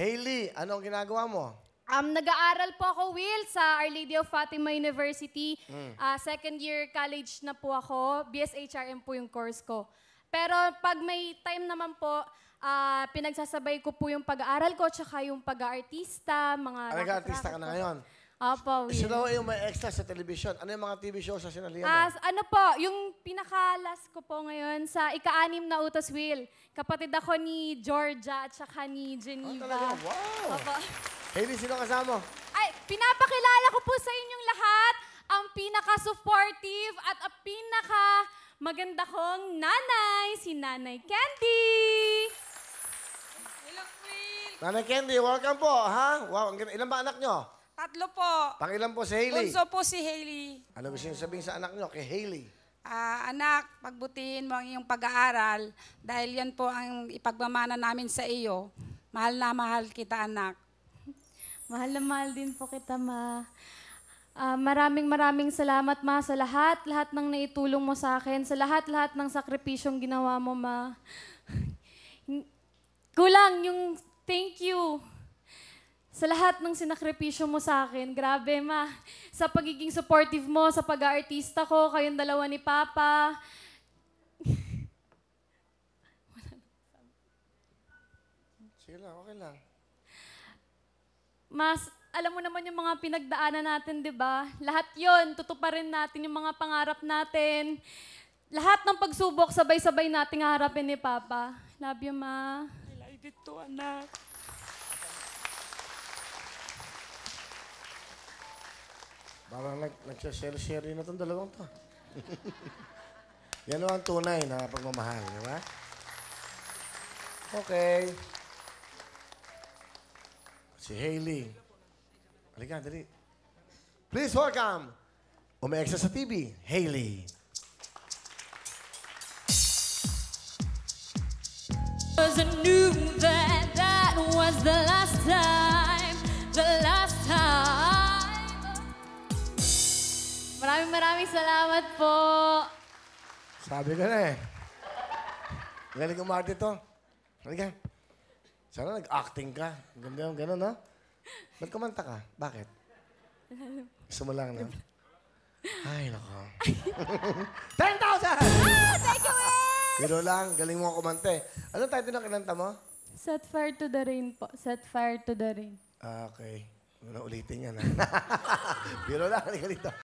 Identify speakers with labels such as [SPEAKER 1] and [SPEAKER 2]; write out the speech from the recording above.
[SPEAKER 1] Hailey, anong ginagawa mo? Um, nag-aaral po ako, Will, sa Our Lady of Fatima University. Mm. Uh, second year college na po ako. BSHRM po yung course ko. Pero pag may time naman po, uh, pinagsasabay ko po yung pag-aaral ko, tsaka yung pag-aartista, mga... Ah, nag-aartista ka na ngayon? Po. Apo, Will. Eh, sino yung may extra sa television? Ano yung mga TV show sa sinalihan mo? As, ano po, yung pinakalas ko po ngayon sa ika-anim na utos, Will. Kapatid ako ni Georgia at saka ni Oh, Geneva. Ah, talaga? Wow! Opo. Hailey, sino kasama mo? Ay, pinapakilala ko po sa inyong lahat ang pinaka-supportive at ang pinaka maganda kong nanay, si Nanay Candy. Nanay Candy, welcome po, ha? Wow, ang Ilan ba anak nyo? Pangatlo po. Pangilan po si Hailey. Bunso po si Hailey. Ano gusto niyo sabihin sa anak niyo kay Hailey? Ah, anak, pagbutihin mo ang iyong pag-aaral dahil yan po ang ipagmamana namin sa iyo. Mahal na mahal kita, anak. Mahal na mahal din po kita, ma. Uh, maraming maraming salamat, ma, sa lahat, lahat ng naitulong mo sa akin, sa lahat-lahat ng sakripisyong ginawa mo, ma. Kulang yung thank you sa lahat ng sinakripisyo mo sa akin. Grabe, ma. Sa pagiging supportive mo, sa pag-aartista ko, kayong dalawa ni Papa. Sige lang, okay lang. Mas, alam mo naman yung mga pinagdaanan natin, di ba? Lahat yon tutuparin natin yung mga pangarap natin. Lahat ng pagsubok, sabay-sabay nating harapin ni Papa. Love you, Ma. I like it too, anak. Parang nag nagsashare-share na itong dalawang to. Yan ang tunay na pagmamahal, di ba? Okay. Si Hailey. Halika, dali. Please welcome, umeeksa sa TV, Hailey. Cause I knew that that was the last time maraming salamat po. Sabi ko na eh. Galing umarte to. ka. Sana nag-acting ka. Ganda yung gano'n, ha? Ba't kumanta ka? Bakit? Gusto mo lang, no? Ay, nako. 10,000! Ah, thank you, man! Pero lang, galing mo kumanta eh. Anong title ng kinanta mo? Set fire to the rain po. Set fire to the rain. Ah, okay. Ano ulitin yan, ha? Pero lang, halika dito.